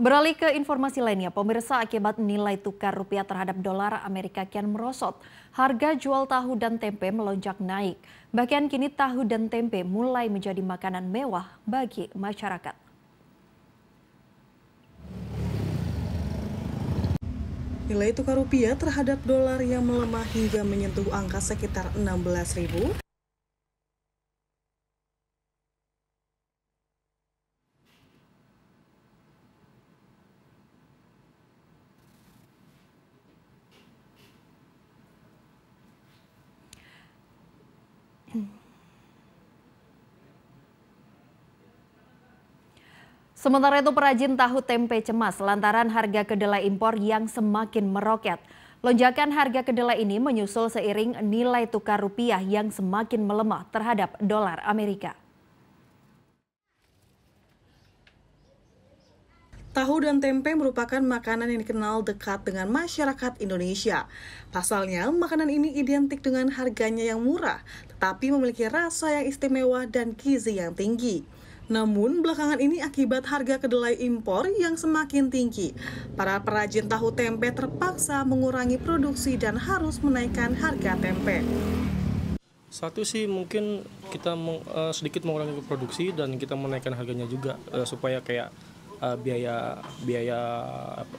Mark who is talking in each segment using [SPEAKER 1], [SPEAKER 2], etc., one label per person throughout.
[SPEAKER 1] Beralih ke informasi lainnya, pemirsa akibat nilai tukar rupiah terhadap dolar Amerika kian merosot. Harga jual tahu dan tempe melonjak naik. Bahkan kini tahu dan tempe mulai menjadi makanan mewah bagi masyarakat.
[SPEAKER 2] Nilai tukar rupiah terhadap dolar yang melemah hingga menyentuh angka sekitar 16.000
[SPEAKER 1] Hmm. Sementara itu perajin tahu tempe cemas lantaran harga kedelai impor yang semakin meroket. Lonjakan harga kedelai ini menyusul seiring nilai tukar rupiah yang semakin melemah terhadap dolar Amerika.
[SPEAKER 2] Tahu dan tempe merupakan makanan yang dikenal dekat dengan masyarakat Indonesia. Pasalnya, makanan ini identik dengan harganya yang murah, tetapi memiliki rasa yang istimewa dan gizi yang tinggi. Namun, belakangan ini akibat harga kedelai impor yang semakin tinggi, para perajin tahu tempe terpaksa mengurangi produksi dan harus menaikkan harga tempe.
[SPEAKER 3] Satu sih mungkin kita eh, sedikit mengurangi produksi dan kita menaikkan harganya juga eh, supaya kayak uh, biaya biaya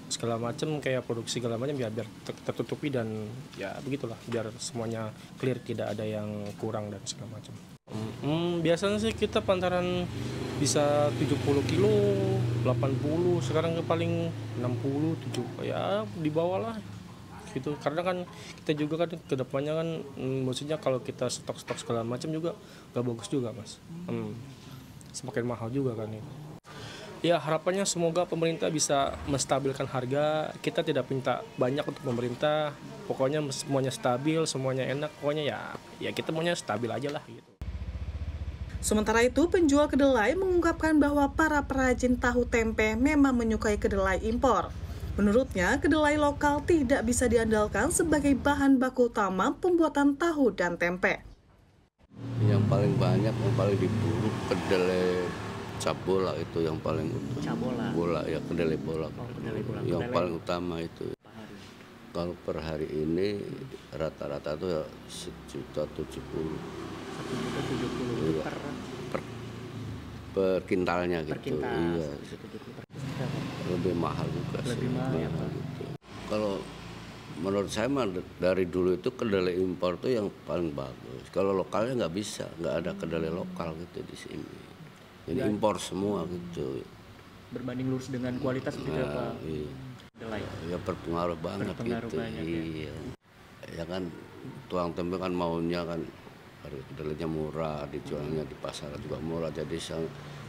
[SPEAKER 3] segala macam kayak produksi segala macam ya biar tertutupi dan ya begitulah biar semuanya clear tidak ada yang kurang dan segala macam. Hmm, biasanya sih kita pantaran bisa 70 kilo, 80, sekarang ke paling 60, tujuh ya di bawah lah gitu karena kan kita juga kan kedepannya kan hmm, maksudnya kalau kita stok stok segala macam juga gak bagus juga mas hmm. semakin mahal juga kan itu Ya harapannya semoga pemerintah bisa menstabilkan harga. Kita tidak minta banyak untuk pemerintah. Pokoknya semuanya stabil, semuanya enak. Pokoknya ya ya kita maunya stabil aja lah gitu.
[SPEAKER 2] Sementara itu, penjual kedelai mengungkapkan bahwa para perajin tahu tempe memang menyukai kedelai impor. Menurutnya, kedelai lokal tidak bisa diandalkan sebagai bahan baku utama pembuatan tahu dan tempe.
[SPEAKER 4] Yang paling banyak, yang paling diburu kedelai cap bola itu yang paling utama. Cap bola. Bola ya kedelai bola. Oh, kedelai bola. Yang kedelai. paling utama itu. Kalau per hari ini rata-rata tuh ya sejuta tujuh puluh. Satu juta tujuh puluh iya. per per kintalnya per gitu. Kintal. Iya. Lebih mahal juga Lebih sih. Mahal, ya, gitu. Kalau menurut saya mah dari dulu itu kedelai impor tuh yang paling bagus. Kalau lokalnya nggak bisa, nggak ada kedelai lokal gitu di sini jadi Dan impor semua gitu
[SPEAKER 3] berbanding lurus dengan kualitas gitu ya, nah,
[SPEAKER 4] ya iya. ya berpengaruh banget berpengaruh gitu banyak, ya. iya ya. ya kan tuang tempe kan maunya kan harga kedelainya murah dijualnya di pasar juga murah jadi sel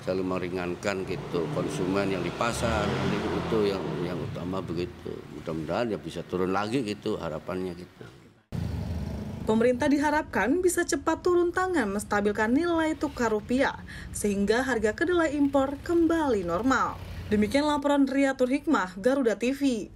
[SPEAKER 4] selalu meringankan gitu konsumen yang di pasar itu yang yang utama begitu mudah-mudahan ya bisa turun lagi gitu harapannya gitu.
[SPEAKER 2] Pemerintah diharapkan bisa cepat turun tangan menstabilkan nilai tukar rupiah sehingga harga kedelai impor kembali normal. Demikian laporan Riatur Hikmah Garuda TV.